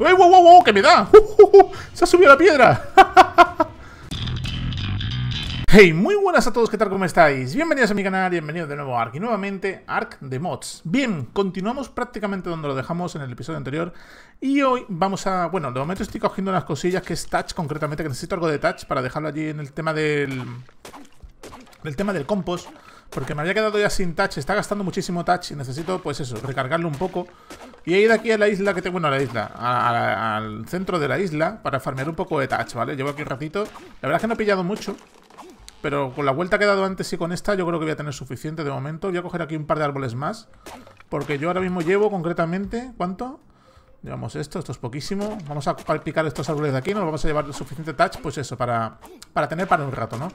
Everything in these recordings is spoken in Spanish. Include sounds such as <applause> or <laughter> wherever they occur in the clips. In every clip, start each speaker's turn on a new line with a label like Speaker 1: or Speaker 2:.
Speaker 1: ¡Ey, wow, wow, wow! ¡Que me da! ¡Se ha subido la piedra! <laughs> Hey, muy buenas a todos, ¿qué tal? ¿Cómo estáis? Bienvenidos a mi canal, bienvenidos de nuevo a Ark y nuevamente Ark de Mods. Bien, continuamos prácticamente donde lo dejamos en el episodio anterior y hoy vamos a... Bueno, de momento estoy cogiendo unas cosillas que es Touch concretamente, que necesito algo de Touch para dejarlo allí en el tema del... El tema del compost porque me había quedado ya sin touch. Está gastando muchísimo touch. Y necesito, pues eso, recargarlo un poco. Y he ido aquí a la isla que tengo. Bueno, a la isla. al centro de la isla. Para farmear un poco de touch, ¿vale? Llevo aquí un ratito. La verdad es que no he pillado mucho. Pero con la vuelta que he dado antes y con esta, yo creo que voy a tener suficiente de momento. Voy a coger aquí un par de árboles más. Porque yo ahora mismo llevo concretamente. ¿Cuánto? Llevamos esto, esto es poquísimo. Vamos a aplicar estos árboles de aquí. Nos vamos a llevar el suficiente touch, pues eso, para, tener para un rato, ¿no?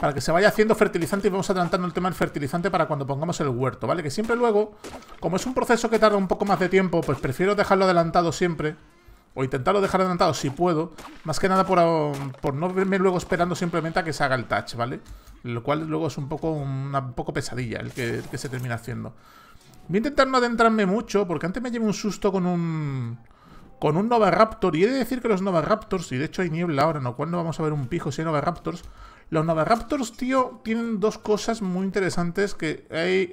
Speaker 1: Para que se vaya haciendo fertilizante y vamos adelantando el tema del fertilizante para cuando pongamos el huerto, ¿vale? Que siempre luego, como es un proceso que tarda un poco más de tiempo, pues prefiero dejarlo adelantado siempre. O intentarlo dejar adelantado si puedo. Más que nada por, no verme luego esperando simplemente a que se haga el touch, ¿vale? Lo cual luego es un poco, una, poco pesadilla el que, que se termina haciendo. Voy a intentar no adentrarme mucho, porque antes me llevé un susto con un... Con un Nova Raptor, y he de decir que los Nova Raptors, y de hecho hay niebla ahora, no cuándo vamos a ver un pijo si hay Nova Raptors. Los Nova Raptors, tío, tienen dos cosas muy interesantes que hay...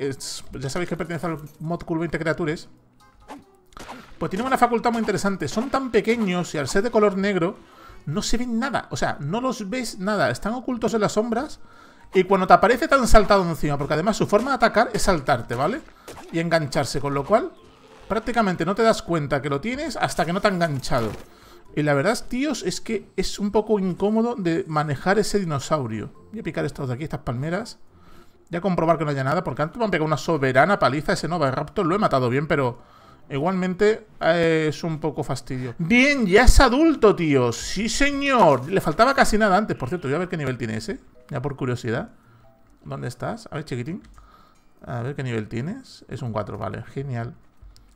Speaker 1: ya sabéis que pertenece al mod Cool 20 Creatures. Pues tienen una facultad muy interesante. Son tan pequeños y al ser de color negro, no se ven nada. O sea, no los ves nada. Están ocultos en las sombras, y cuando te aparece tan saltado encima, porque además su forma de atacar es saltarte, ¿vale? Y engancharse, con lo cual prácticamente no te das cuenta que lo tienes hasta que no te han enganchado. Y la verdad, tíos, es que es un poco incómodo de manejar ese dinosaurio. Voy a picar estos de aquí, estas palmeras. Voy a comprobar que no haya nada, porque antes me han pegado una soberana paliza. Ese Nova Raptor lo he matado bien, pero Igualmente eh, es un poco fastidio. Bien, ya es adulto, tío. Sí, señor. Le faltaba casi nada antes, por cierto. Voy a ver qué nivel tiene ese. Ya por curiosidad. ¿Dónde estás? A ver, chiquitín. A ver qué nivel tienes. Es un 4, vale. Genial.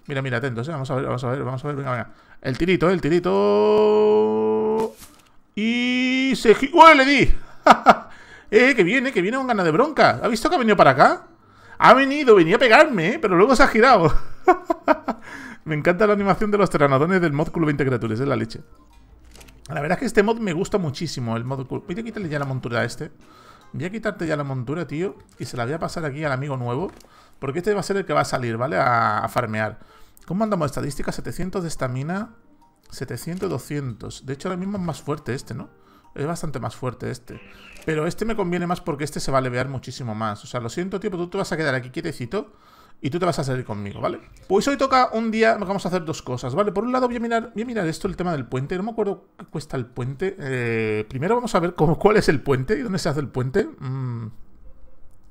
Speaker 1: Mira, mira, atentos, eh. Vamos a ver, vamos a ver, vamos a ver. Venga, venga. El tirito, el tirito. Y se... ¡Uy, le di! <laughs> ¡Eh, que viene, que viene con ganas de bronca! ¿Ha visto que ha venido para acá? Ha venido, venía a pegarme, ¿eh? pero luego se ha girado. <laughs> me encanta la animación de los teranodones del mod Cool 20 criaturas, es la leche. La verdad es que este mod me gusta muchísimo, el mod Voy a quitarle ya la montura a este. Voy a quitarte ya la montura, tío, y se la voy a pasar aquí al amigo nuevo. Porque este va a ser el que va a salir, ¿vale? A, farmear. ¿Cómo andamos de estadística? 700 de estamina, 700, 200. De hecho, ahora mismo es más fuerte este, ¿no? Es bastante más fuerte este. Pero este me conviene más porque este se va a levear muchísimo más. O sea, lo siento, tío, pero tú te vas a quedar aquí quietecito y tú te vas a salir conmigo, ¿vale? Pues hoy toca un día, vamos a hacer dos cosas, ¿vale? Por un lado voy a mirar, mirar esto, el tema del puente, no me acuerdo qué cuesta el puente. Eh, primero vamos a ver cómo, cuál es el puente y dónde se hace el puente. Mmm...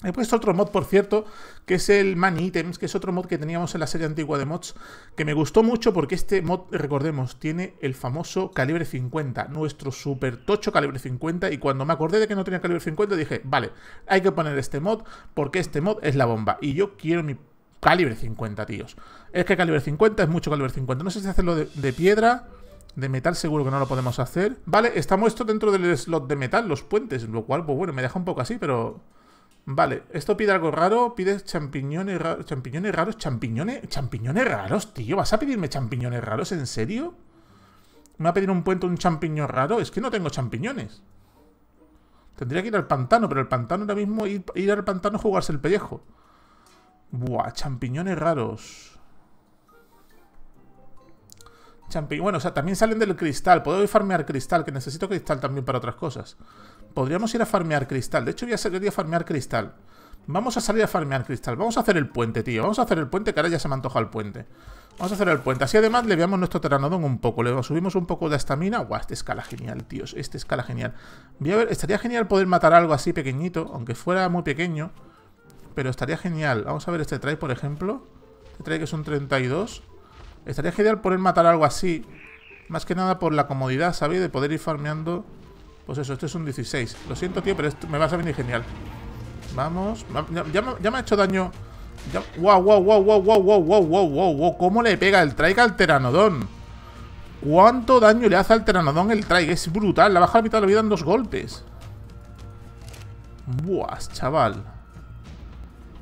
Speaker 1: He puesto otro mod, por cierto, que es el Man Items, que es otro mod que teníamos en la serie antigua de mods, que me gustó mucho porque este mod, recordemos, tiene el famoso calibre 50, nuestro super tocho calibre 50, y cuando me acordé de que no tenía calibre 50 dije, vale, hay que poner este mod porque este mod es la bomba, y yo quiero mi calibre 50, tíos. Es que calibre 50 es mucho calibre 50, no sé si hacerlo de, de piedra... De metal seguro que no lo podemos hacer Vale, está muestro dentro del slot de metal Los puentes, lo cual, pues bueno, me deja un poco así Pero Vale, esto pide algo raro, pides champiñones raros, champiñones raros, champiñones, champiñones raros, tío, ¿vas a pedirme champiñones raros, en serio? ¿Me va a pedir un puente un champiñón raro? Es que no tengo champiñones. Tendría que ir al pantano, pero el pantano ahora mismo, ir, al pantano jugarse el pellejo. Buah, champiñones raros. Champi bueno, o sea, también salen del cristal. Puedo farmear cristal, que necesito cristal también para otras cosas podríamos ir a farmear cristal. De hecho, voy a a farmear cristal. Vamos a salir a farmear cristal. Vamos a hacer el puente, tío. Vamos a hacer el puente, que ahora ya se me antoja el puente. Vamos a hacer el puente. Así además le veamos nuestro teranodón un poco. Le subimos un poco de estamina. Guau, Esta escala genial, tíos. Esta escala genial. Voy a ver, estaría genial poder matar algo así pequeñito, aunque fuera muy pequeño. Pero estaría genial. Vamos a ver este trae por ejemplo. Este trae que es un 32. Estaría genial poder matar algo así. Más que nada por la comodidad, ¿sabéis? De poder ir farmeando pues eso, esto es un 16. Lo siento, tío, pero esto me vas a venir genial. Vamos. Ya, me, ha hecho daño. wow, wow, wow, wow, wow, wow, wow, wow, wow, wow. ¿Cómo le pega el trike al teranodón? ¿Cuánto daño le hace al teranodón el trike? Es brutal. La baja la mitad de la vida en dos golpes. Buah, chaval.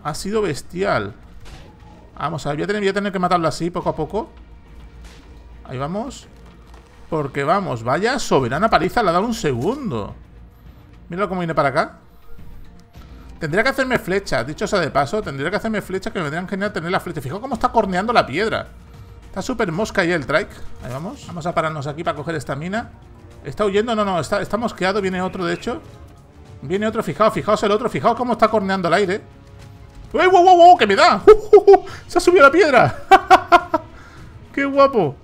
Speaker 1: Ha sido bestial. Vamos a ver, voy a tener que matarlo así, poco a poco. Ahí vamos. Porque vamos, vaya soberana paliza Le ha dado un segundo Míralo cómo viene para acá Tendría que hacerme flecha, dicho sea de paso Tendría que hacerme flecha, que me vendría genial tener la flecha Fijaos cómo está corneando la piedra Está súper mosca y el trike Ahí vamos, vamos a pararnos aquí para coger esta mina ¿Está huyendo? No, no, está, mosqueado Viene otro de hecho Viene otro, fijaos, fijaos el otro, fijaos cómo está corneando el aire ¡Uy, wow, wow, wow! ¡Que me da! <laughs> ¡Uh, uh, uh! se ha subido la piedra! <laughs> ¡Qué guapo!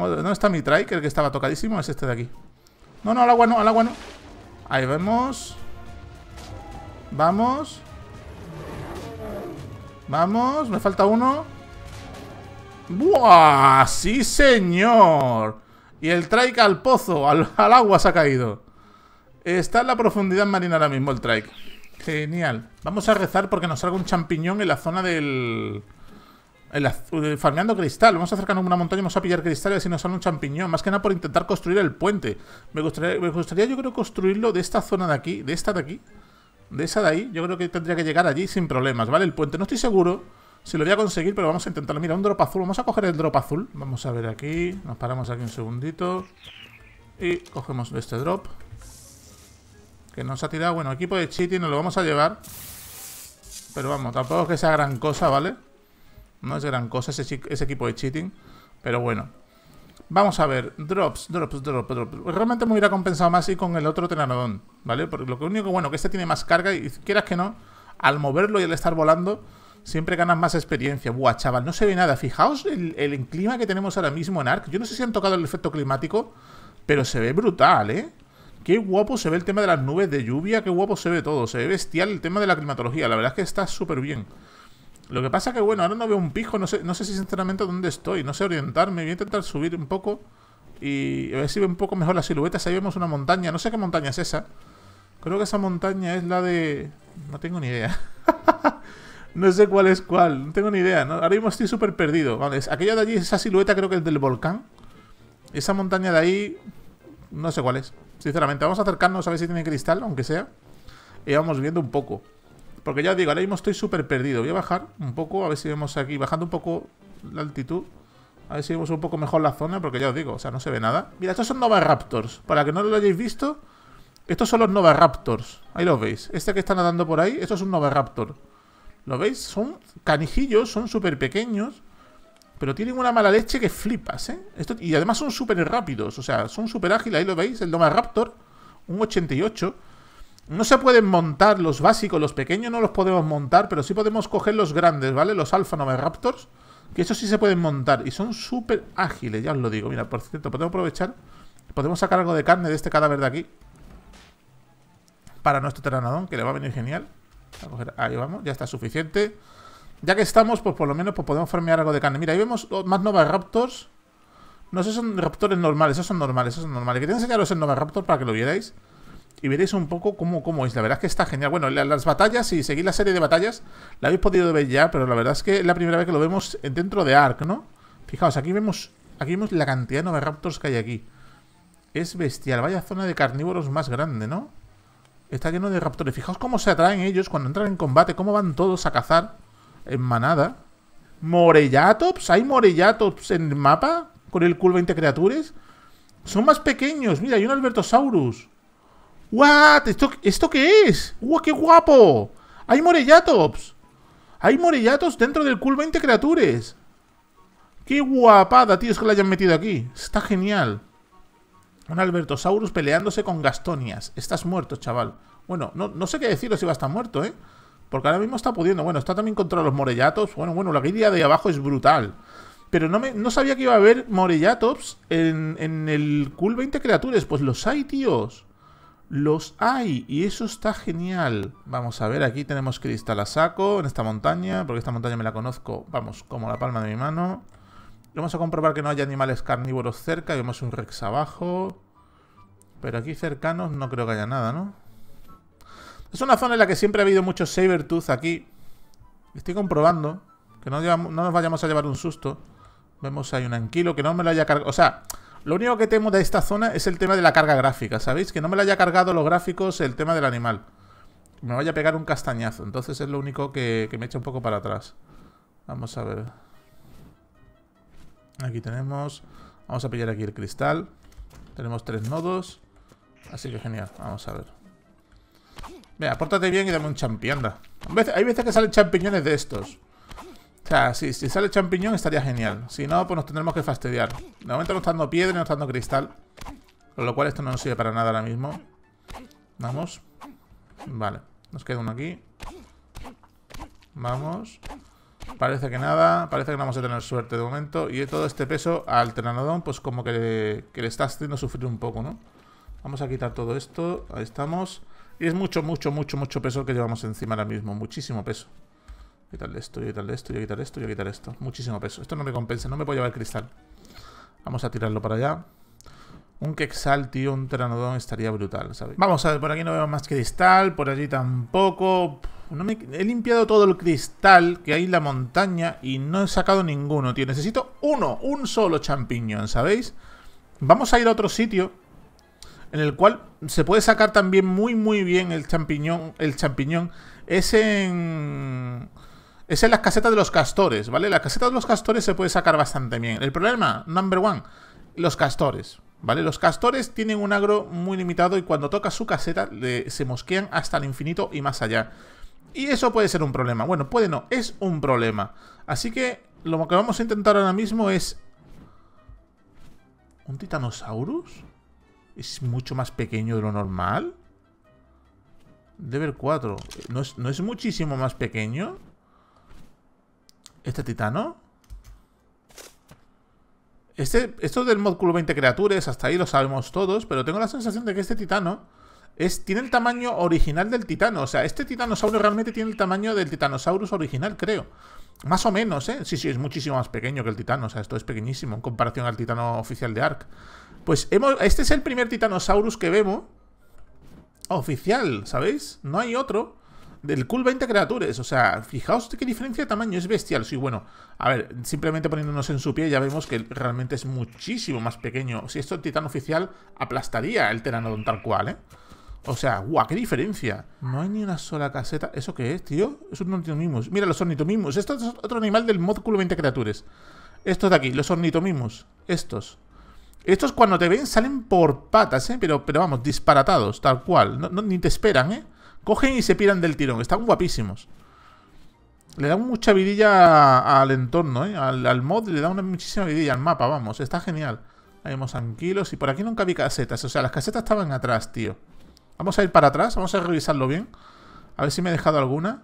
Speaker 1: ¿dónde está mi trike? El que estaba tocadísimo? Es este de aquí. No, no, al agua no, al agua no. Ahí vemos. Vamos. Vamos, me falta uno. ¡Buah! ¡Sí, señor! Y el trike al pozo, al, al, agua se ha caído. Está en la profundidad marina ahora mismo el trike. Genial. Vamos a rezar porque nos salga un champiñón en la zona del... El eh, farmeando cristal. Vamos a acercarnos a una montaña, vamos a pillar cristal y así nos sale un champiñón. Más que nada por intentar construir el puente. Me gustaría, me gustaría, yo creo, construirlo de esta zona de aquí, de esta de aquí. De esa de ahí, yo creo que tendría que llegar allí sin problemas, ¿vale? El puente, no estoy seguro si lo voy a conseguir, pero vamos a intentarlo. Mira, un drop azul, vamos a coger el drop azul. Vamos a ver aquí, nos paramos aquí un segundito. Y cogemos este drop. Que nos ha tirado, bueno, equipo de cheating, nos lo vamos a llevar. Pero vamos, tampoco que sea gran cosa, ¿vale? vale no es gran cosa ese, equipo de cheating, pero bueno. Vamos a ver, drops, drops, drops, drops. Realmente me hubiera compensado más y con el otro Tenanodón, ¿vale? Porque lo único bueno que este tiene más carga y quieras que no, al moverlo y al estar volando, siempre ganas más experiencia. Buah, chaval, no se ve nada. Fijaos el, el clima que tenemos ahora mismo en Ark, Yo no sé si han tocado el efecto climático, pero se ve brutal, ¿eh? Qué guapo se ve el tema de las nubes de lluvia, qué guapo se ve todo. Se ve bestial el tema de la climatología. La verdad es que está súper bien. Lo que pasa que, bueno, ahora no veo un pijo, no sé, no sé si sinceramente dónde estoy, no sé orientarme. Voy a intentar subir un poco y a ver si veo un poco mejor las siluetas. Ahí vemos una montaña, no sé qué montaña es esa. Creo que esa montaña es la de... No tengo ni idea. <laughs> no sé cuál es cuál, no tengo ni idea. ¿no? Ahora mismo estoy súper perdido. Vale, aquella de allí, esa silueta creo que es del volcán. Esa montaña de ahí, no sé cuál es. Sinceramente, vamos a acercarnos a ver si tiene cristal, aunque sea. Y vamos viendo un poco. Porque ya os digo, ahora mismo estoy súper perdido. Voy a bajar un poco, a ver si vemos aquí, bajando un poco la altitud. A ver si vemos un poco mejor la zona, porque ya os digo, o sea, no se ve nada. Mira, estos son Nova Raptors. Para que no lo hayáis visto, estos son los Nova Raptors. Ahí los veis. Este que está nadando por ahí, esto es un Nova Raptor. ¿Lo veis? Son canijillos, son súper pequeños. Pero tienen una mala leche que flipas, ¿eh? Esto, y además son súper rápidos, o sea, son súper ágiles. Ahí lo veis, el Nova Raptor, un 88. No se pueden montar los básicos, los pequeños no los podemos montar, pero sí podemos coger los grandes, ¿vale? Los Alpha Nova Raptors, que esos sí se pueden montar y son súper ágiles, ya os lo digo. Mira, por cierto, podemos aprovechar, podemos sacar algo de carne de este cadáver de aquí para nuestro terranadón que le va a venir genial. ahí vamos, ya está suficiente. Ya que estamos, pues por lo menos pues, podemos farmear algo de carne. Mira, ahí vemos más Nova Raptors. No, esos son raptores normales, esos son normales, esos son normales. Quería enseñaros el Nova Raptor para que lo vierais y veréis un poco cómo, cómo es. La verdad es que está genial. Bueno, las batallas, si seguís la serie de batallas, la habéis podido ver ya, pero la verdad es que es la primera vez que lo vemos dentro de Ark, ¿no? Fijaos, aquí vemos, aquí vemos la cantidad de Raptors que hay aquí. Es bestial. Vaya zona de carnívoros más grande, ¿no? Está lleno de raptores. Fijaos cómo se atraen ellos cuando entran en combate, cómo van todos a cazar en manada. ¿Morellatops? ¿Hay Morellatops en el mapa? Con el cool 20 criaturas. Son más pequeños. Mira, hay un Albertosaurus. ¿What? ¿Esto, ¿Esto qué es? ¡Wow, qué guapo! ¡Hay morellatops! ¡Hay morellatops dentro del cool 20 Creatures! ¡Qué guapada, tío, que la hayan metido aquí! ¡Está genial! Un Albertosaurus peleándose con Gastonias. Estás muerto, chaval. Bueno, no, sé qué deciros si va a estar muerto, ¿eh? Porque ahora mismo está pudiendo. Bueno, está también contra los morellatops. Bueno, bueno, la guía de abajo es brutal. Pero no, me, no sabía que iba a haber morellatops en, en el Cool 20 Creatures. Pues los hay, tíos los hay y eso está genial. Vamos a ver, aquí tenemos cristal a saco en esta montaña, porque esta montaña me la conozco, vamos, como la palma de mi mano. Vamos a comprobar que no haya animales carnívoros cerca, vemos un rex abajo. Pero aquí cercanos no creo que haya nada, ¿no? Es una zona en la que siempre ha habido muchos Sabertooth aquí. Estoy comprobando que no, no nos vayamos a llevar un susto. Vemos ahí un anquilo que no me lo haya cargado. O sea, lo único que temo de esta zona es el tema de la carga gráfica, ¿sabéis? Que no me la haya cargado los gráficos el tema del animal. Me vaya a pegar un castañazo. Entonces es lo único que, me echa un poco para atrás. Vamos a ver. Aquí tenemos... Vamos a pillar aquí el cristal. Tenemos tres nodos. Así que genial. Vamos a ver. Venga, apórtate bien y dame un champiñón, Hay veces que salen champiñones de estos. O sea, si, sale champiñón estaría genial. Si no, pues nos tendremos que fastidiar. De momento no está dando piedra y no está dando cristal. Con lo cual esto no nos sirve para nada ahora mismo. Vamos. Vale. Nos queda uno aquí. Vamos. Parece que nada. Parece que no vamos a tener suerte de momento. Y todo este peso al Tenanodon, pues como que le, que le está haciendo sufrir un poco, ¿no? Vamos a quitar todo esto. Ahí estamos. Y es mucho, mucho, mucho, mucho peso que llevamos encima ahora mismo. Muchísimo peso quitarle esto, voy a quitarle esto, voy a quitar esto, voy a quitar esto. Muchísimo peso. Esto no me compensa, no me puedo llevar el cristal. Vamos a tirarlo para allá. Un Quexal, tío, un Teranodón estaría brutal, ¿sabéis? Vamos a ver, por aquí no veo más cristal, por allí tampoco. He limpiado todo el cristal que hay en la montaña y no he sacado ninguno, tío. Necesito uno, un solo champiñón, ¿sabéis? Vamos a ir a otro sitio en el cual se puede sacar también muy, muy bien el champiñón. El champiñón es en es la las casetas de los castores, ¿vale? La caseta de los castores se puede sacar bastante bien. El problema, number one, los castores, ¿vale? Los castores tienen un agro muy limitado y cuando toca su caseta se mosquean hasta el infinito y más allá. Y eso puede ser un problema. Bueno, puede no, es un problema. Así que lo que vamos a intentar ahora mismo es... ¿Un titanosaurus? ¿Es mucho más pequeño de lo normal? Deber 4. ¿No es, no es muchísimo más pequeño? ¿Este titano? Este, esto del módulo 20 criaturas, hasta ahí lo sabemos todos, pero tengo la sensación de que este titano es, tiene el tamaño original del titano. O sea, este titanosaurio realmente tiene el tamaño del titanosaurus original, creo. Más o menos, ¿eh? Sí, sí, es muchísimo más pequeño que el titano. O sea, esto es pequeñísimo en comparación al titano oficial de Ark. Pues este es el primer titanosaurus que vemos oficial, ¿sabéis? No hay otro del Cool 20 Creatures. O sea, fijaos qué diferencia de tamaño, es bestial. Sí, bueno, a ver, simplemente poniéndonos en su pie ya vemos que realmente es muchísimo más pequeño. Si esto titán oficial aplastaría el Teranodon tal cual, ¿eh? O sea, guau, qué diferencia. No hay ni una sola caseta. ¿Eso qué es, tío? Es un ornitomimus. Mira, los ornitomimus. Esto es otro animal del mod Cool 20 Creatures. Estos de aquí, los ornitomimus. Estos. Estos cuando te ven salen por patas, ¿eh? Pero, pero vamos, disparatados, tal cual. ni te esperan, ¿eh? Cogen y se piran del tirón. Están guapísimos. Le dan mucha vidilla al entorno, ¿eh? Al, mod le da una muchísima vidilla al mapa, vamos. Está genial. Ahí vemos anquilos. Y por aquí nunca vi casetas. O sea, las casetas estaban atrás, tío. Vamos a ir para atrás. Vamos a revisarlo bien. A ver si me he dejado alguna.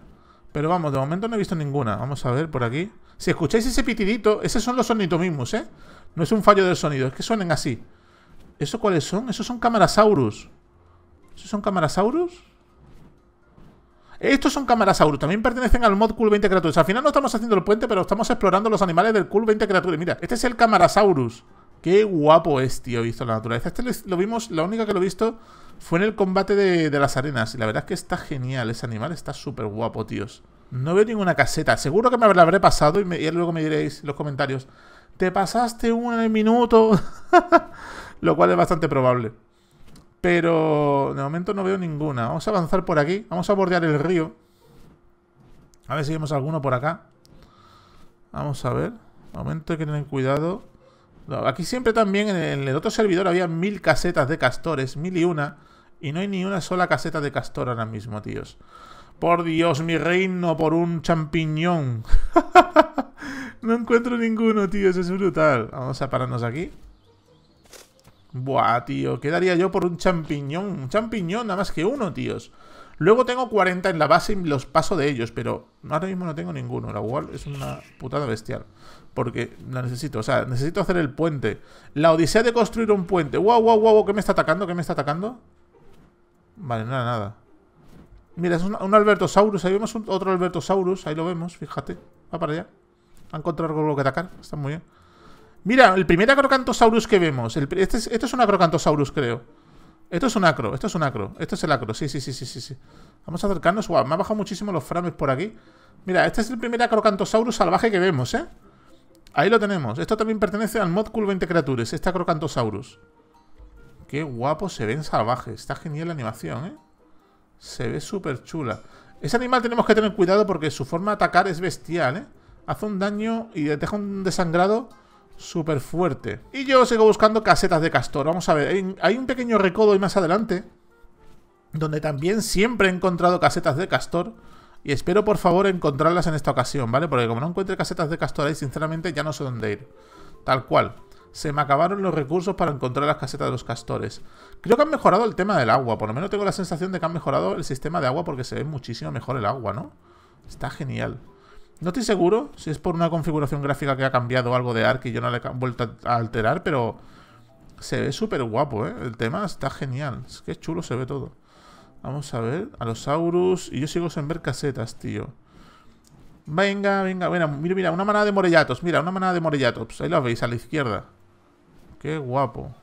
Speaker 1: Pero vamos, de momento no he visto ninguna. Vamos a ver por aquí. Si escucháis ese pitidito, esos son los sonitos mismos, ¿eh? No es un fallo del sonido, es que suenen así. ¿Eso cuáles son? Esos son camarasaurus. ¿Esos son camarasaurus? Estos son Camarasaurus, también pertenecen al mod Cool 20 Creatures. Al final no estamos haciendo el puente, pero estamos explorando los animales del Cool 20 Creatures. Mira, este es el Camarasaurus. Qué guapo es, tío, visto la naturaleza. Este lo vimos, la única que lo he visto fue en el combate de, las arenas. Y la verdad es que está genial, ese animal está súper guapo, tíos. No veo ninguna caseta. Seguro que me la habré pasado y, y luego me diréis en los comentarios. Te pasaste un minuto. <laughs> lo cual es bastante probable. Pero de momento no veo ninguna. Vamos a avanzar por aquí. Vamos a bordear el río. A ver si vemos alguno por acá. Vamos a ver. De momento hay que tener cuidado. Aquí siempre también en el otro servidor había mil casetas de castores, mil y una. Y no hay ni una sola caseta de castor ahora mismo, tíos. Por Dios, mi reino por un champiñón. <laughs> no encuentro ninguno, tíos. Es brutal. Vamos a pararnos aquí. Buah, tío, quedaría yo por un champiñón? Un champiñón, nada más que uno, tíos. Luego tengo 40 en la base y los paso de ellos, pero ahora mismo no tengo ninguno. La cual es una putada bestial. Porque la necesito, o sea, necesito hacer el puente. La odisea de construir un puente. Wow, wow, wow, ¿qué me está atacando? ¿Qué me está atacando? Vale, nada, nada. Mira, es un, Albertosaurus. Ahí vemos otro Albertosaurus. Ahí lo vemos, fíjate. Va para allá. Ha encontrado algo que atacar. Está muy bien. Mira, el primer acrocantosaurus que vemos. este, es, esto es un acrocantosaurus, creo. Esto es un acro, esto es un acro. Esto es el acro, sí, sí, sí, sí, sí. sí. Vamos a acercarnos. me ha bajado muchísimo los frames por aquí. Mira, este es el primer acrocantosaurus salvaje que vemos, ¿eh? Ahí lo tenemos. Esto también pertenece al mod Cool 20 Creatures, este acrocantosaurus. Qué guapo se ven salvajes. Está genial la animación, ¿eh? Se ve súper chula. Ese animal tenemos que tener cuidado porque su forma de atacar es bestial, ¿eh? Hace un daño y deja un desangrado Súper fuerte. Y yo sigo buscando casetas de castor. Vamos a ver, hay, un pequeño recodo ahí más adelante. Donde también siempre he encontrado casetas de castor. Y espero por favor encontrarlas en esta ocasión, ¿vale? Porque como no encuentre casetas de castor ahí, sinceramente ya no sé dónde ir. Tal cual. Se me acabaron los recursos para encontrar las casetas de los castores. Creo que han mejorado el tema del agua. Por lo menos tengo la sensación de que han mejorado el sistema de agua porque se ve muchísimo mejor el agua, ¿no? Está genial. No estoy seguro si es por una configuración gráfica que ha cambiado algo de ARC y yo no le he vuelto a alterar, pero se ve súper guapo, ¿eh? El tema está genial. Es que chulo se ve todo. Vamos a ver. a los Alosaurus. Y yo sigo sin ver casetas, tío. Venga, venga, venga. Mira, mira, una manada de morellatos. Mira, una manada de morellatos. Ahí lo veis, a la izquierda. Qué guapo.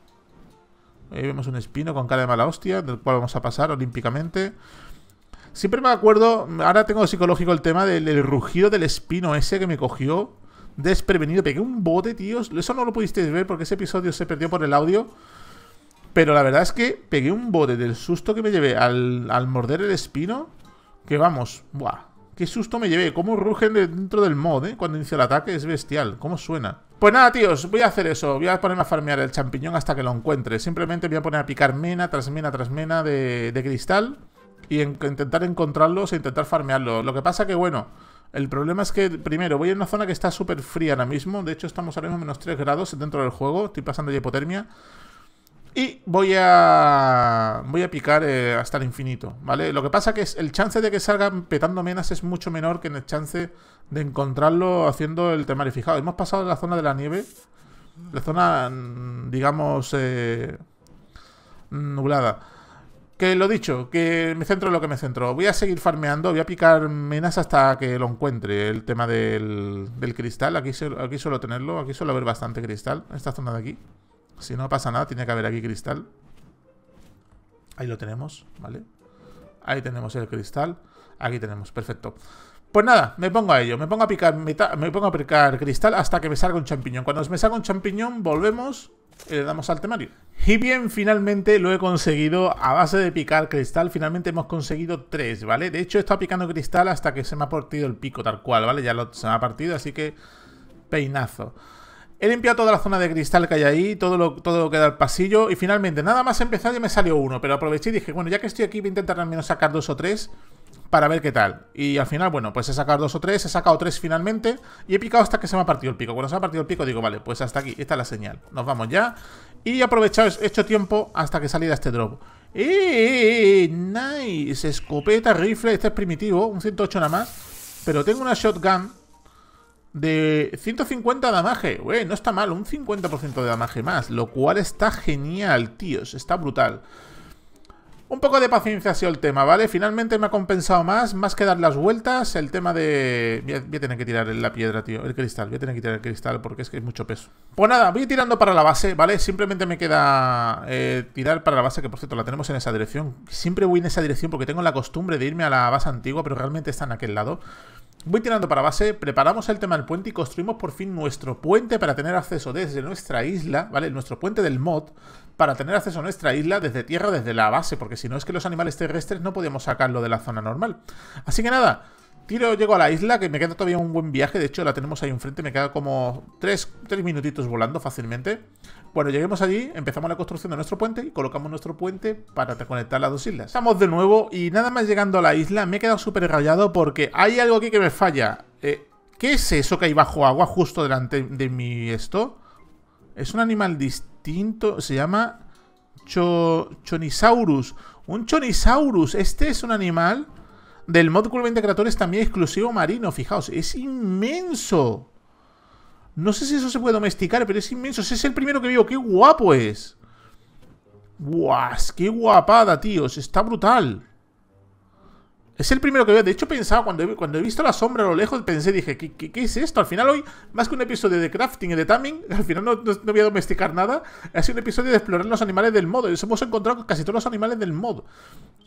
Speaker 1: Ahí vemos un espino con cara de mala hostia, del cual vamos a pasar olímpicamente. Siempre me acuerdo, ahora tengo psicológico el tema del, rugido del espino ese que me cogió desprevenido. Pegué un bote, tíos. Eso no lo pudisteis ver porque ese episodio se perdió por el audio. Pero la verdad es que pegué un bote del susto que me llevé al, morder el espino. Que vamos, buah. Qué susto me llevé. Cómo rugen dentro del mod, ¿eh? Cuando inicia el ataque es bestial. Cómo suena. Pues nada, tíos. Voy a hacer eso. Voy a ponerme a farmear el champiñón hasta que lo encuentre. Simplemente voy a poner a picar mena tras mena tras mena de cristal y intentar encontrarlos e intentar farmearlos. Lo que pasa que, bueno, el problema es que, primero, voy a una zona que está súper fría ahora mismo. De hecho, estamos ahora mismo a menos 3 grados dentro del juego. Estoy pasando de hipotermia. Y voy a. Voy a picar eh, hasta el infinito, ¿vale? Lo que pasa que es el chance de que salgan petando menas es mucho menor que en el chance de encontrarlo haciendo el temario fijado. Hemos pasado la zona de la nieve. La zona, mm, digamos, eh, nublada que lo dicho, que me centro en lo que me centro. Voy a seguir farmeando, voy a picar minas hasta que lo encuentre. El tema del, cristal, aquí, aquí suelo tenerlo, aquí suelo haber bastante cristal, en esta zona de aquí. Si no pasa nada, tiene que haber aquí cristal. Ahí lo tenemos, ¿vale? Ahí tenemos el cristal. Aquí tenemos, perfecto. Pues nada, me pongo a ello, me pongo a picar, me pongo a picar cristal hasta que me salga un champiñón. Cuando me salga un champiñón, volvemos le damos al temario. Y bien, finalmente lo he conseguido a base de picar cristal. Finalmente hemos conseguido tres, ¿vale? De hecho, he estado picando cristal hasta que se me ha partido el pico tal cual, ¿vale? Ya lo, se me ha partido, así que peinazo. He limpiado toda la zona de cristal que hay ahí, todo lo, todo lo que da el pasillo. Y finalmente, nada más empezar ya me salió uno. Pero aproveché y dije, bueno, ya que estoy aquí voy a intentar al menos sacar dos o tres para ver qué tal. Y al final, bueno, pues he sacado dos o tres, he sacado tres finalmente y he picado hasta que se me ha partido el pico. Cuando se me ha partido el pico digo, vale, pues hasta aquí, esta es la señal. Nos vamos ya. Y he aprovechado, he hecho tiempo hasta que salida este drop. ¡Eh, ¡Eh, eh, eh! nice! Escopeta, rifle, este es primitivo, un 108 nada más. Pero tengo una shotgun de 150 de damaje. no está mal, un 50% de damaje más, lo cual está genial, tíos, está brutal. Un poco de paciencia ha sido el tema, ¿vale? Finalmente me ha compensado más, más que dar las vueltas, el tema de... Voy a, tener que tirar la piedra, tío, el cristal, voy a tener que tirar el cristal porque es que es mucho peso. Pues nada, voy tirando para la base, ¿vale? Simplemente me queda eh, tirar para la base, que por cierto la tenemos en esa dirección. Siempre voy en esa dirección porque tengo la costumbre de irme a la base antigua, pero realmente está en aquel lado. Voy tirando para base, preparamos el tema del puente y construimos por fin nuestro puente para tener acceso desde nuestra isla, ¿vale? Nuestro puente del mod para tener acceso a nuestra isla desde tierra, desde la base, porque si no es que los animales terrestres no podíamos sacarlo de la zona normal. Así que nada, tiro, llego a la isla, que me queda todavía un buen viaje, de hecho la tenemos ahí enfrente, me queda como 3, minutitos volando fácilmente. Bueno, lleguemos allí, empezamos la construcción de nuestro puente y colocamos nuestro puente para conectar las dos islas. Estamos de nuevo y nada más llegando a la isla me he quedado súper rayado porque hay algo aquí que me falla. Eh, ¿Qué es eso que hay bajo agua justo delante de mi esto? Es un animal distinto, se llama Chonisaurus. Un Chonisaurus, este es un animal del módulo 20 Creadores también exclusivo marino, fijaos, es inmenso. No sé si eso se puede domesticar, pero es inmenso. Ese es el primero que veo, qué guapo es. ¡Guas! ¡Qué guapada, tíos! Está brutal. Es el primero que veo. De hecho, pensaba, cuando he, cuando he visto la sombra a lo lejos, pensé, dije, ¿qué, es esto? Al final hoy, más que un episodio de crafting y de taming, <laughs> al final no, voy a domesticar nada. Ha sido un episodio de explorar los animales del mod. hemos encontrado casi todos los animales del mod.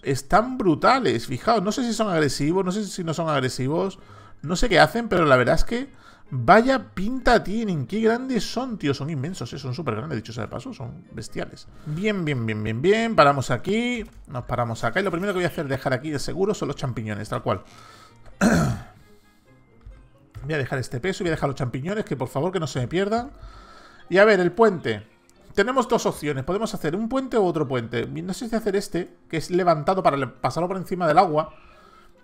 Speaker 1: Están brutales, fijaos. No sé si son agresivos, no sé si no son agresivos. No sé qué hacen, pero la verdad es que... Vaya pinta tienen, qué grandes son, tío. Son inmensos, eh, son súper grandes, dicho sea de paso, son bestiales. Bien, bien, bien, bien, bien. Paramos aquí, nos paramos acá. Y lo primero que voy a hacer, dejar aquí de seguro, son los champiñones, tal cual. <clears throat> voy a dejar este peso voy a dejar los champiñones, que por favor que no se me pierdan. Y a ver, el puente. Tenemos dos opciones, podemos hacer un puente o otro puente. No sé si hacer este, que es levantado para pasarlo por encima del agua.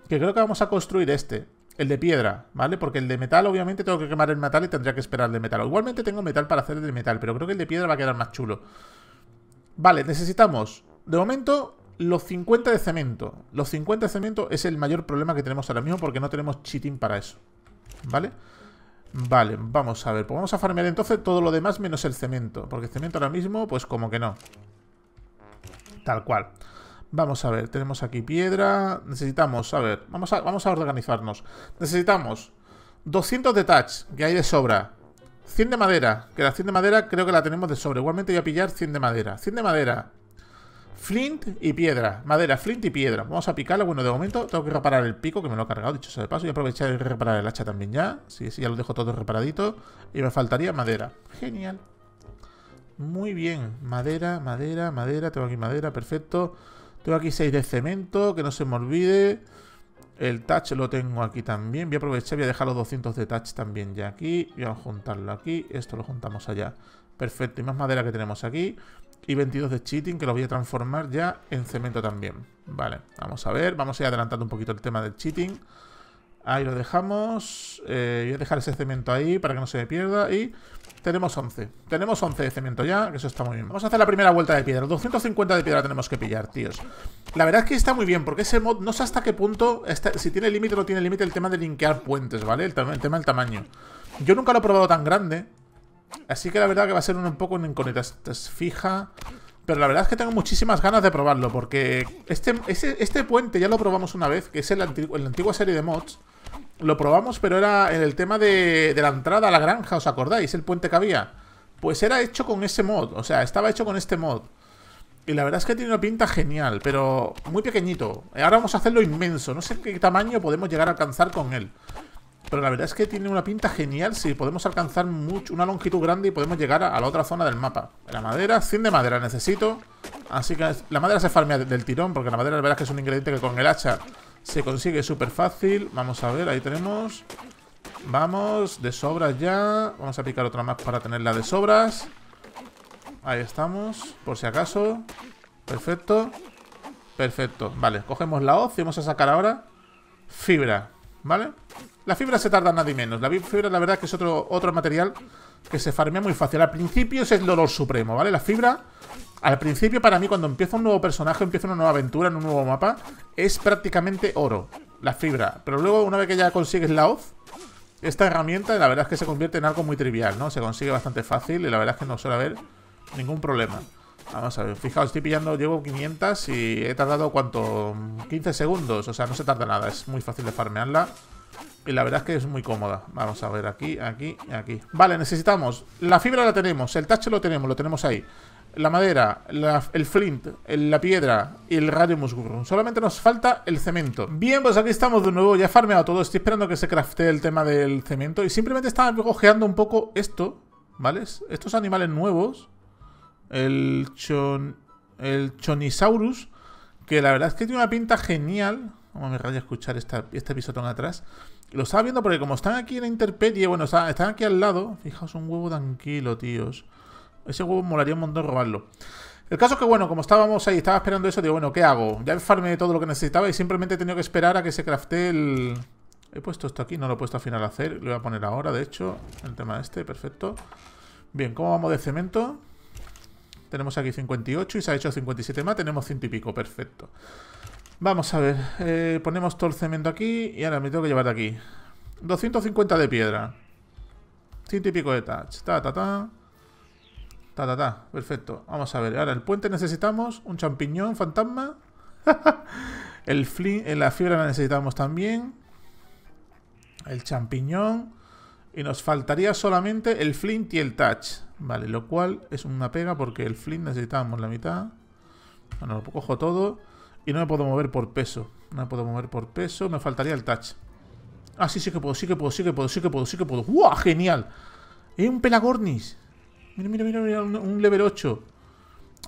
Speaker 1: Que creo que vamos a construir este. El de piedra, ¿vale? Porque el de metal, obviamente, tengo que quemar el metal y tendría que esperar el de metal. Igualmente tengo metal para hacer el de metal, pero creo que el de piedra va a quedar más chulo. Vale, necesitamos, de momento, los 50 de cemento. Los 50 de cemento es el mayor problema que tenemos ahora mismo porque no tenemos cheating para eso. ¿Vale? Vale, vamos a ver. Pues vamos a farmear entonces todo lo demás menos el cemento. Porque el cemento ahora mismo, pues como que no. Tal cual. Vamos a ver, tenemos aquí piedra. Necesitamos, a ver, vamos a, vamos a organizarnos. Necesitamos 200 de touch, que hay de sobra. 100 de madera, que la 100 de madera creo que la tenemos de sobra. Igualmente voy a pillar 100 de madera. 100 de madera. Flint y piedra. Madera, flint y piedra. Vamos a picarla. Bueno, de momento tengo que reparar el pico, que me lo he cargado, dicho sea de paso. Y aprovechar y reparar el hacha también ya. Sí, ya lo dejo todo reparadito. Y me faltaría madera. Genial. Muy bien. Madera, madera, madera. Tengo aquí madera, perfecto. Tengo aquí 6 de cemento, que no se me olvide. El touch lo tengo aquí también. Voy a aprovechar, voy a dejar los 200 de touch también ya aquí. Voy a juntarlo aquí. Esto lo juntamos allá. Perfecto. Y más madera que tenemos aquí. Y 22 de cheating, que lo voy a transformar ya en cemento también. Vale, vamos a ver. Vamos a ir adelantando un poquito el tema del cheating. Ahí lo dejamos. Eh, voy a dejar ese cemento ahí para que no se pierda. Y tenemos 11. Tenemos 11 de cemento ya, que eso está muy bien. Vamos a hacer la primera vuelta de piedra. 250 de piedra tenemos que pillar, tíos. La verdad es que está muy bien, porque ese mod no sé hasta qué punto... si tiene límite o no tiene límite el tema de linkear puentes, ¿vale? El, tema del tamaño. Yo nunca lo he probado tan grande. Así que la verdad que va a ser un, poco en incógnita. Es fija... Pero la verdad es que tengo muchísimas ganas de probarlo, porque este, este, puente ya lo probamos una vez, que es en la antigua serie de mods lo probamos, pero era en el tema de, la entrada a la granja, ¿os acordáis? El puente que había. Pues era hecho con ese mod, o sea, estaba hecho con este mod. Y la verdad es que tiene una pinta genial, pero muy pequeñito. Eh, ahora vamos a hacerlo inmenso, no sé qué tamaño podemos llegar a alcanzar con él. Pero la verdad es que tiene una pinta genial si podemos alcanzar mucho, una longitud grande y podemos llegar a, la otra zona del mapa. La madera, 100 de madera necesito. Así que la madera se farmea del tirón, porque la madera la verdad es que es un ingrediente que con el hacha se consigue súper fácil. Vamos a ver, ahí tenemos. Vamos, de sobras ya. Vamos a picar otra más para tenerla de sobras. Ahí estamos, por si acaso. Perfecto. Perfecto. Vale, cogemos la hoz y vamos a sacar ahora fibra. ¿Vale? La fibra se tarda nada menos. La fibra, la verdad, es que es otro, otro material que se farmea muy fácil. Al principio es el dolor supremo, ¿vale? La fibra al principio, para mí, cuando empieza un nuevo personaje, empieza una nueva aventura en un nuevo mapa, es prácticamente oro, la fibra. Pero luego, una vez que ya consigues la hoz, esta herramienta, la verdad es que se convierte en algo muy trivial, ¿no? Se consigue bastante fácil y la verdad es que no suele haber ningún problema. Vamos a ver, fijaos, estoy pillando, llevo 500 y he tardado, ¿cuánto? 15 segundos, o sea, no se tarda nada, es muy fácil de farmearla. Y la verdad es que es muy cómoda. Vamos a ver, aquí, aquí, y aquí. Vale, necesitamos. La fibra la tenemos, el tacho lo tenemos, lo tenemos ahí la madera, el flint, la piedra y el radio Solamente nos falta el cemento. Bien, pues aquí estamos de nuevo. Ya he farmeado todo. Estoy esperando que se crafte el tema del cemento. Y simplemente estaba cojeando un poco esto, ¿vale? Estos animales nuevos. El chon... El chonisaurus. Que la verdad es que tiene una pinta genial. Vamos me a escuchar esta, este pisotón atrás. Lo estaba viendo porque como están aquí en la y bueno, están aquí al lado. Fijaos, un huevo tranquilo, tíos. Ese huevo molaría un montón robarlo. El caso es que, bueno, como estábamos ahí, estaba esperando eso, digo, bueno, ¿qué hago? Ya farme todo lo que necesitaba y simplemente he tenido que esperar a que se crafte el... He puesto esto aquí, no lo he puesto al final a hacer, lo voy a poner ahora, de hecho, el tema este, perfecto. Bien, ¿cómo vamos de cemento? Tenemos aquí 58 y se ha hecho 57 más, tenemos 100 y pico, perfecto. Vamos a ver, eh, ponemos todo el cemento aquí y ahora me tengo que llevar de aquí. 250 de piedra. 100 y pico de touch, ta ta ta. Ta, ta, ta. Perfecto. Vamos a ver. Ahora, el puente necesitamos un champiñón fantasma. <laughs> el flint eh, la fibra la necesitamos también. El champiñón. Y nos faltaría solamente el flint y el touch. Vale, lo cual es una pega porque el flint necesitamos la mitad. Bueno, lo cojo todo. Y no me puedo mover por peso. No me puedo mover por peso. Me faltaría el touch. Ah, sí, sí que puedo, sí que puedo, sí que puedo, sí que puedo, sí que puedo. ¡Genial! ¡Es un pelagornis! Mira, mira, mira, un, level 8.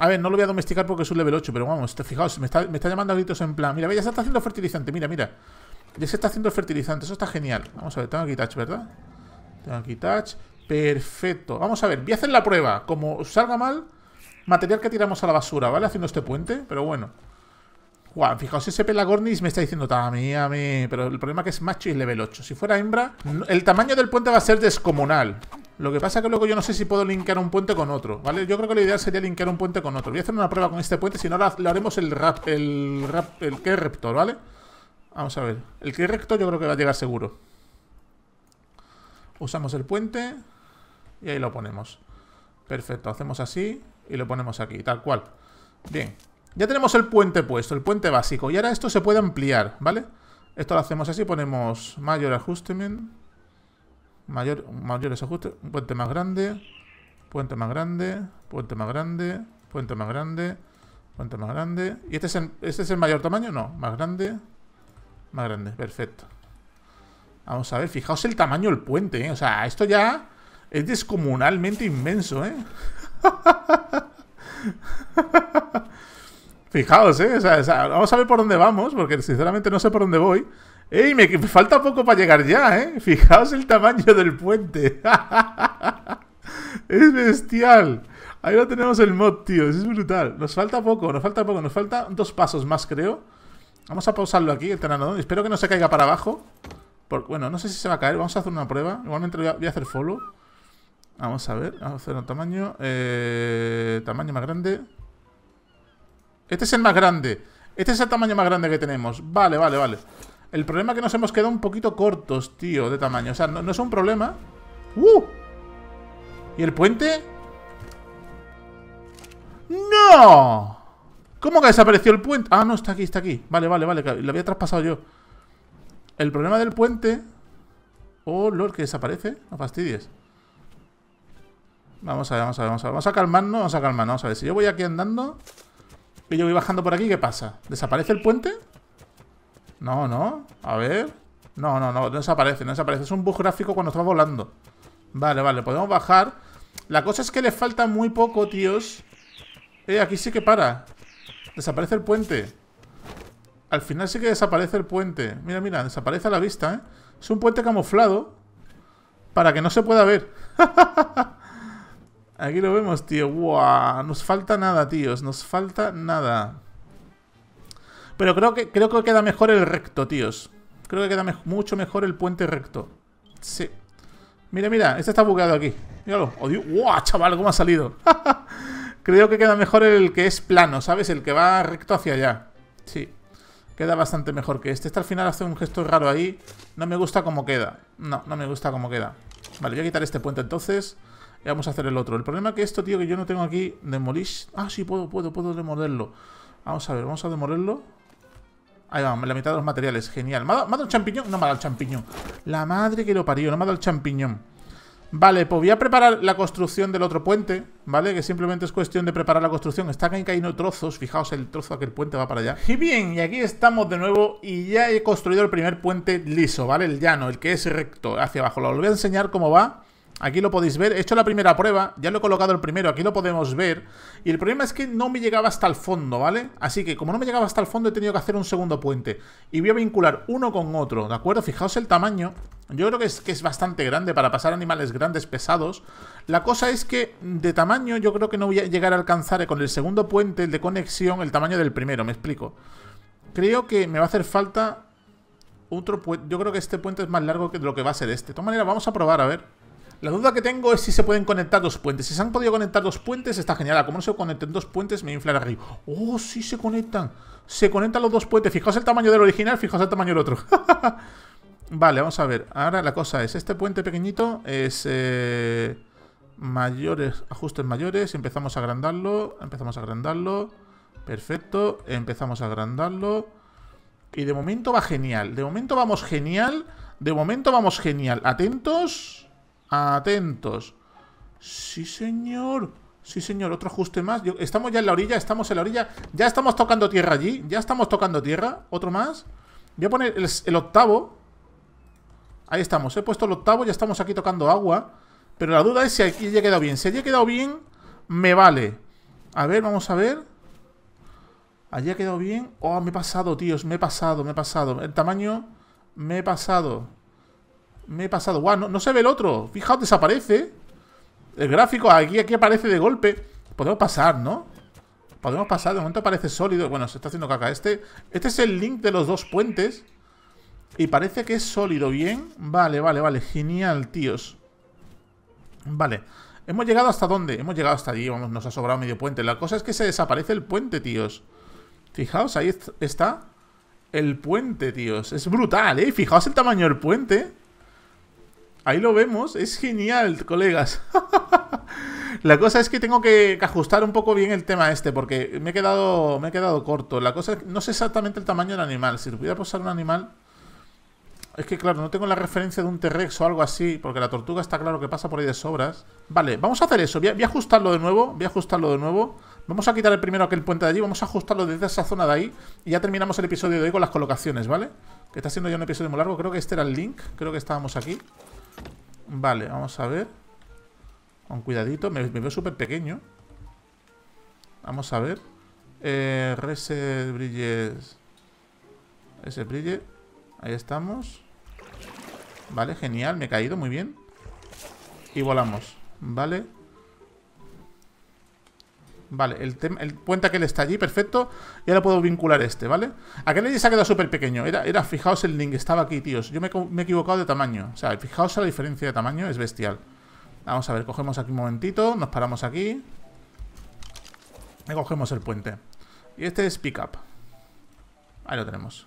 Speaker 1: A ver, no lo voy a domesticar porque es un level 8, pero vamos, fijaos, me está, llamando a gritos en plan. Mira, ya se está haciendo fertilizante, mira, mira. Ya se está haciendo fertilizante, eso está genial. Vamos a ver, tengo aquí touch, ¿verdad? Tengo aquí touch. Perfecto. Vamos a ver, voy a hacer la prueba. Como salga mal, material que tiramos a la basura, ¿vale? Haciendo este puente, pero bueno. Guau, fijaos, ese pelagornis me está diciendo Tami, a mí, pero el problema es que es macho y level 8 Si fuera hembra, el tamaño del puente va a ser descomunal lo que pasa es que luego yo no sé si puedo linkear un puente con otro, ¿vale? Yo creo que lo ideal sería linkear un puente con otro. Voy a hacer una prueba con este puente, si no, lo haremos el rap, el el que rector, ¿vale? Vamos a ver. El que rector yo creo que va a llegar seguro. Usamos el puente y ahí lo ponemos. Perfecto, hacemos así y lo ponemos aquí, tal cual. Bien, ya tenemos el puente puesto, el puente básico. Y ahora esto se puede ampliar, ¿vale? Esto lo hacemos así, ponemos Mayor Adjustment Mayor, mayores ajustes. Un puente más grande. Puente más grande. Puente más grande. Puente más grande. Puente más grande. ¿Y este es el, este es el mayor tamaño? No. Más grande. Más grande. Perfecto. Vamos a ver. Fijaos el tamaño del puente, ¿eh? O sea, esto ya es descomunalmente inmenso, ¿eh? <laughs> Fijaos, ¿eh? o sea, vamos a ver por dónde vamos, porque sinceramente no sé por dónde voy. ¡Ey! Me, falta poco para llegar ya, ¿eh? <laughs> Fijaos el tamaño del puente. <laughs> es bestial. Ahí lo tenemos el mod, tío. Es brutal. Nos falta poco, nos falta poco. Nos falta dos pasos más, creo. Vamos a pausarlo aquí, el Espero que no se caiga para abajo. bueno, no sé si se va a caer. Vamos a hacer una prueba. Igualmente voy a, voy a hacer follow. Vamos a ver. Vamos a hacer un tamaño. Eh, tamaño más grande. Este es el más grande. Este es el tamaño más grande que tenemos. Vale, vale, vale. El problema es que nos hemos quedado un poquito cortos, tío, de tamaño. O sea, no, es un problema. ¡Uh! ¿Y el puente? ¡No! ¿Cómo que desapareció el puente? Ah, no, está aquí, está aquí. Vale, vale, vale, lo había traspasado yo. El problema del puente... Oh, lord, que desaparece. No fastidies. Vamos a ver, vamos a ver, vamos a ver. Vamos a calmarnos, vamos a calmarnos. Vamos a ver, si yo voy aquí andando y yo voy bajando por aquí, ¿qué pasa? ¿Desaparece el puente? No, no. A ver. No, no, no. No desaparece, no desaparece. Es un bug gráfico cuando estás volando. Vale, vale. Podemos bajar. La cosa es que le falta muy poco, tíos. Eh, aquí sí que para. Desaparece el puente. Al final sí que desaparece el puente. Mira, mira. Desaparece a la vista, ¿eh? Es un puente camuflado. Para que no se pueda ver. <laughs> Aquí lo vemos, tío. Guau. Nos falta nada, tíos. Nos falta nada. Pero creo que, creo que queda mejor el recto, tíos. Creo que queda mucho mejor el puente recto. Sí. Mira, mira, este está bugueado aquí. Míralo. Odio. Oh, chaval! ¿Cómo ha salido? <laughs> creo que queda mejor el que es plano, ¿sabes? El que va recto hacia allá. Sí. Queda bastante mejor que este. Este al final hace un gesto raro ahí. No me gusta cómo queda. No, no me gusta cómo queda. Vale, voy a quitar este puente entonces. Y vamos a hacer el otro. El problema es que esto, tío, que yo no tengo aquí... Demolish... Ah, sí, puedo, puedo, puedo demolerlo. Vamos a ver, vamos a demolerlo. Ahí vamos, la mitad de los materiales, genial. ¿Me ha, dado, el champiñón? No me ha dado el champiñón. La madre que lo parió, no me ha dado el champiñón. Vale, pues voy a preparar la construcción del otro puente, ¿vale? Que simplemente es cuestión de preparar la construcción. Está cayendo trozos, fijaos, el trozo aquel puente va para allá. Y bien, y aquí estamos de nuevo y ya he construido el primer puente liso, ¿vale? El llano, el que es recto hacia abajo. Lo voy a enseñar cómo va Aquí lo podéis ver. He hecho la primera prueba. Ya lo he colocado el primero. Aquí lo podemos ver. Y el problema es que no me llegaba hasta el fondo, ¿vale? Así que como no me llegaba hasta el fondo, he tenido que hacer un segundo puente. Y voy a vincular uno con otro, ¿de acuerdo? Fijaos el tamaño. Yo creo que es, que es bastante grande para pasar animales grandes, pesados. La cosa es que de tamaño yo creo que no voy a llegar a alcanzar con el segundo puente el de conexión el tamaño del primero. ¿Me explico? Creo que me va a hacer falta otro puente. Yo creo que este puente es más largo que lo que va a ser este. De todas maneras, vamos a probar, a ver. La duda que tengo es si se pueden conectar dos puentes. Si se han podido conectar dos puentes, está genial. Como no se conecten dos puentes, me infla arriba. ¡Oh, sí se conectan! Se conectan los dos puentes. Fijaos el tamaño del original, fijaos el tamaño del otro. <laughs> vale, vamos a ver. Ahora la cosa es, este puente pequeñito es... Eh, mayores, ajustes mayores. Empezamos a agrandarlo, empezamos a agrandarlo. Perfecto, empezamos a agrandarlo. Y de momento va genial. De momento vamos genial. De momento vamos genial. Atentos. Atentos. Sí, señor. Sí, señor, otro ajuste más. estamos ya en la orilla, estamos en la orilla. Ya estamos tocando tierra allí. Ya estamos tocando tierra. Otro más. Voy a poner el, octavo. Ahí estamos. He puesto el octavo, ya estamos aquí tocando agua. Pero la duda es si aquí ya he quedado bien. Si allí he quedado bien, me vale. A ver, vamos a ver. Allí ha quedado bien. Oh, me he pasado, tíos. Me he pasado, me he pasado. El tamaño, me he pasado. Me he pasado. Guau, no, se ve el otro. Fijaos, desaparece. El gráfico aquí, aquí aparece de golpe. Podemos pasar, ¿no? Podemos pasar. De momento parece sólido. Bueno, se está haciendo caca. Este, este es el link de los dos puentes. Y parece que es sólido. Bien. Vale, vale, vale. Genial, tíos. Vale. ¿Hemos llegado hasta dónde? Hemos llegado hasta allí. Vamos, nos ha sobrado medio puente. La cosa es que se desaparece el puente, tíos. Fijaos, ahí está el puente, tíos. Es brutal, ¿eh? Fijaos el tamaño del puente ahí lo vemos. Es genial, colegas. <laughs> La cosa es que tengo que, ajustar un poco bien el tema este, porque me he quedado, me he quedado corto. La cosa es que no sé exactamente el tamaño del animal. Si pudiera posar un animal... Es que claro, no tengo la referencia de un T-Rex o algo así, porque la tortuga está claro que pasa por ahí de sobras. Vale, vamos a hacer eso. Voy a, ajustarlo de nuevo, voy a ajustarlo de nuevo. Vamos a quitar el primero aquel puente de allí, vamos a ajustarlo desde esa zona de ahí. Y ya terminamos el episodio de hoy con las colocaciones, ¿vale? Que está siendo ya un episodio muy largo. Creo que este era el link, creo que estábamos aquí. Vale, vamos a ver. Con cuidadito. Me, veo súper pequeño. Vamos a ver. Eh, reset Bridges. Ese brille. Ahí estamos. Vale, genial. Me he caído, muy bien. Y volamos. Vale. Vale, el, puente aquel está allí, perfecto. Y ahora puedo vincular este, ¿vale? Aquel allí se ha quedado súper pequeño. Era, era, fijaos el link, estaba aquí, tíos. Yo me, me he equivocado de tamaño. O sea, fijaos la diferencia de tamaño, es bestial. Vamos a ver, cogemos aquí un momentito, nos paramos aquí. Y cogemos el puente. Y este es pick up. Ahí lo tenemos.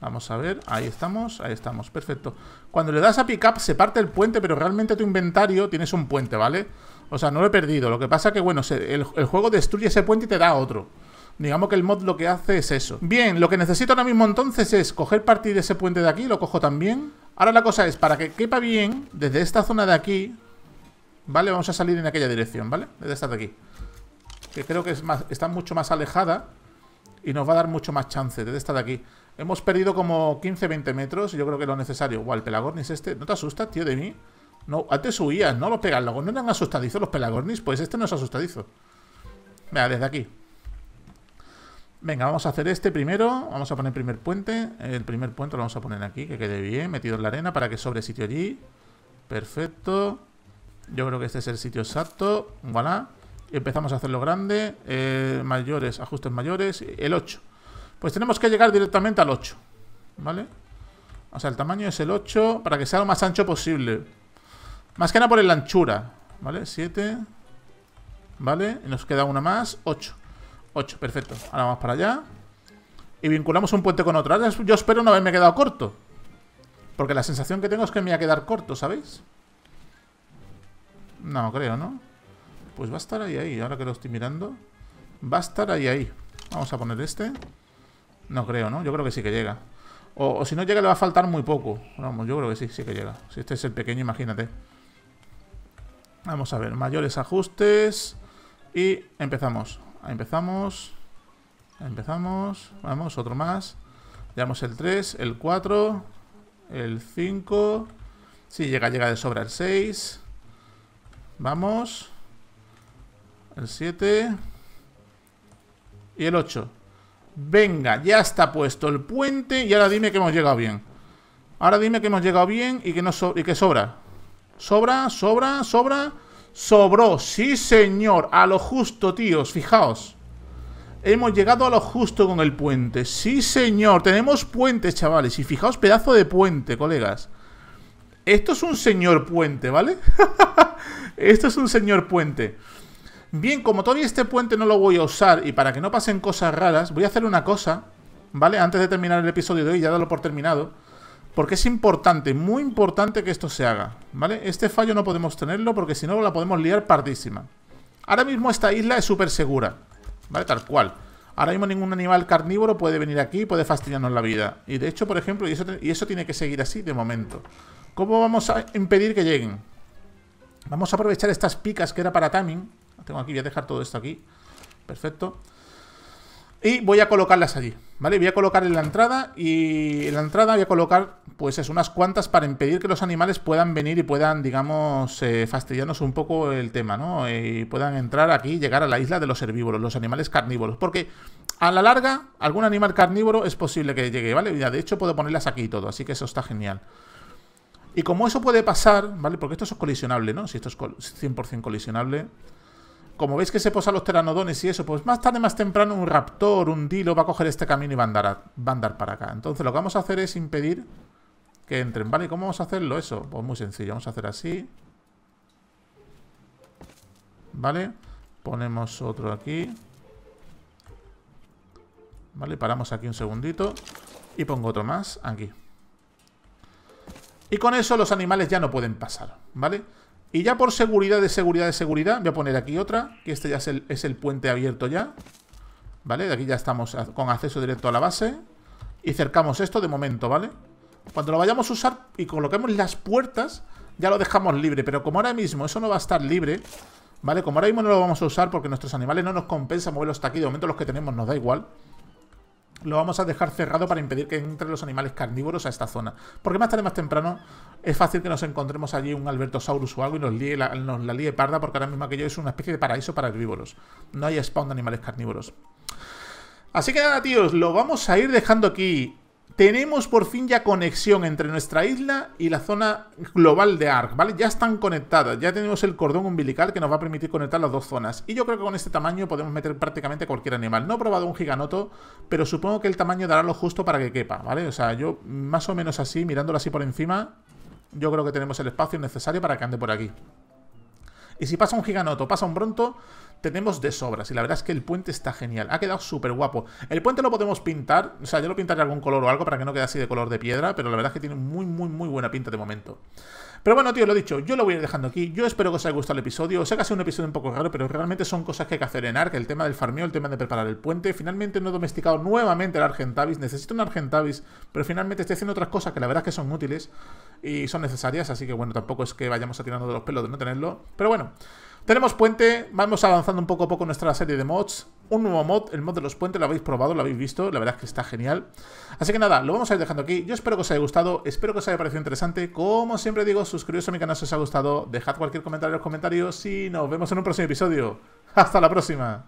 Speaker 1: Vamos a ver, ahí estamos, ahí estamos, perfecto Cuando le das a pick up se parte el puente Pero realmente tu inventario tienes un puente, ¿vale? O sea, no lo he perdido. Lo que pasa es que, bueno, el, juego destruye ese puente y te da otro. Digamos que el mod lo que hace es eso. Bien, lo que necesito ahora mismo entonces es coger partir de ese puente de aquí, lo cojo también. Ahora la cosa es, para que quepa bien, desde esta zona de aquí, ¿vale? Vamos a salir en aquella dirección, ¿vale? Desde esta de aquí. Que creo que es más, está mucho más alejada y nos va a dar mucho más chance desde esta de aquí. Hemos perdido como 15-20 metros, yo creo que lo necesario. Guau, el pelagornis este. ¿No te asustas, tío, de mí? No, antes subías, ¿no? Los pelagornis no eran asustadizos los pelagornis. Pues este no es asustadizo. Venga, desde aquí. Venga, vamos a hacer este primero. Vamos a poner primer puente. El primer puente lo vamos a poner aquí, que quede bien, metido en la arena para que sobre sitio allí. Perfecto. Yo creo que este es el sitio exacto. Voilà. Empezamos a hacerlo grande. Eh, mayores, ajustes mayores. El 8. Pues tenemos que llegar directamente al 8. ¿Vale? O sea, el tamaño es el 8 para que sea lo más ancho posible. Más que nada por la anchura. ¿Vale? 7. ¿Vale? Y nos queda una más. 8. 8, perfecto. Ahora vamos para allá. Y vinculamos un puente con otro. yo espero no haberme quedado corto. Porque la sensación que tengo es que me voy a quedar corto, ¿sabéis? No, creo, ¿no? Pues va a estar ahí, ahí. Ahora que lo estoy mirando. Va a estar ahí, ahí. Vamos a poner este. No creo, ¿no? Yo creo que sí que llega. o si no llega le va a faltar muy poco. Vamos, yo creo que sí, sí que llega. Si este es el pequeño, imagínate. Vamos a ver, mayores ajustes. Y empezamos. Empezamos. Empezamos. Vamos, otro más. Llevamos el 3, el 4, el 5. Si sí, llega, llega de sobra el 6. Vamos. El 7. Y el 8. Venga, ya está puesto el puente y ahora dime que hemos llegado bien. Ahora dime que hemos llegado bien y y que sobra. Sobra, sobra, sobra. Sobró, sí señor. A lo justo, tíos, fijaos. Hemos llegado a lo justo con el puente. Sí señor, tenemos puentes, chavales. Y fijaos, pedazo de puente, colegas. Esto es un señor puente, ¿vale? <laughs> Esto es un señor puente. Bien, como todavía este puente no lo voy a usar y para que no pasen cosas raras, voy a hacer una cosa, ¿vale? Antes de terminar el episodio de hoy, ya darlo por terminado. Porque es importante, muy importante que esto se haga, ¿vale? Este fallo no podemos tenerlo porque si no la podemos liar pardísima. Ahora mismo esta isla es súper segura, ¿vale? Tal cual. Ahora mismo ningún animal carnívoro puede venir aquí y puede fastidiarnos la vida. Y de hecho, por ejemplo, y eso, tiene que seguir así de momento. ¿Cómo vamos a impedir que lleguen? Vamos a aprovechar estas picas que era para timing. Tengo aquí, voy a dejar todo esto aquí. Perfecto. Y voy a colocarlas allí, ¿vale? Voy a colocar en la entrada y en la entrada voy a colocar, pues es unas cuantas para impedir que los animales puedan venir y puedan, digamos, eh, fastidiarnos un poco el tema, ¿no? Eh, y puedan entrar aquí y llegar a la isla de los herbívoros, los animales carnívoros. Porque a la larga, algún animal carnívoro es posible que llegue, ¿vale? Ya, de hecho puedo ponerlas aquí y todo, así que eso está genial. Y como eso puede pasar, ¿vale? Porque esto es colisionable, ¿no? Si esto es 100% colisionable como veis que se posan los teranodones y eso, pues más tarde, más temprano, un raptor, un dilo va a coger este camino y va a andar, andar para acá. Entonces lo que vamos a hacer es impedir que entren. ¿Vale? cómo vamos a hacerlo eso? Pues muy sencillo, vamos a hacer así. ¿Vale? Ponemos otro aquí. ¿Vale? Paramos aquí un segundito. Y pongo otro más aquí. Y con eso los animales ya no pueden pasar, ¿vale? vale y ya por seguridad de seguridad de seguridad, voy a poner aquí otra, que este ya es el, puente abierto ya. ¿Vale? De aquí ya estamos con acceso directo a la base. Y cercamos esto de momento, ¿vale? Cuando lo vayamos a usar y coloquemos las puertas, ya lo dejamos libre. Pero como ahora mismo eso no va a estar libre, ¿vale? Como ahora mismo no lo vamos a usar porque nuestros animales no nos compensa moverlos hasta aquí. De momento los que tenemos nos da igual lo vamos a dejar cerrado para impedir que entren los animales carnívoros a esta zona. Porque más tarde, más temprano, es fácil que nos encontremos allí un Albertosaurus o algo y nos, la, nos parda, porque ahora mismo yo es una especie de paraíso para herbívoros. No hay spawn de animales carnívoros. Así que nada, tíos, lo vamos a ir dejando aquí tenemos por fin ya conexión entre nuestra isla y la zona global de Ark, ¿vale? Ya están conectadas, ya tenemos el cordón umbilical que nos va a permitir conectar las dos zonas. Y yo creo que con este tamaño podemos meter prácticamente cualquier animal. No he probado un giganoto, pero supongo que el tamaño dará lo justo para que quepa, ¿vale? O sea, yo más o menos así, mirándolo así por encima, yo creo que tenemos el espacio necesario para que ande por aquí. Y si pasa un giganoto, pasa un bronto, tenemos de sobras. Y la verdad es que el puente está genial. Ha quedado súper guapo. El puente lo podemos pintar. O sea, yo lo pintaré algún color o algo para que no quede así de color de piedra. Pero la verdad es que tiene muy, muy, muy buena pinta de momento. Pero bueno, tío, lo he dicho, yo lo voy a ir dejando aquí. Yo espero que os haya gustado el episodio. Sé que ha sido un episodio un poco raro, pero realmente son cosas que hay que hacer en Ark, El tema del farmeo, el tema de preparar el puente. Finalmente no he domesticado nuevamente el Argentavis. Necesito un Argentavis, pero finalmente estoy haciendo otras cosas que la verdad es que son útiles y son necesarias. Así que bueno, tampoco es que vayamos a tirarnos de los pelos de no tenerlo. Pero bueno, tenemos puente. Vamos avanzando un poco a poco nuestra serie de mods un nuevo mod, el mod de los puentes, lo habéis probado, lo habéis visto, la verdad es que está genial. Así que nada, lo vamos a ir dejando aquí. Yo espero que os haya gustado, espero que os haya parecido interesante. Como siempre digo, suscribiros a mi canal si os ha gustado, dejad cualquier comentario en los comentarios y nos vemos en un próximo episodio. ¡Hasta la próxima!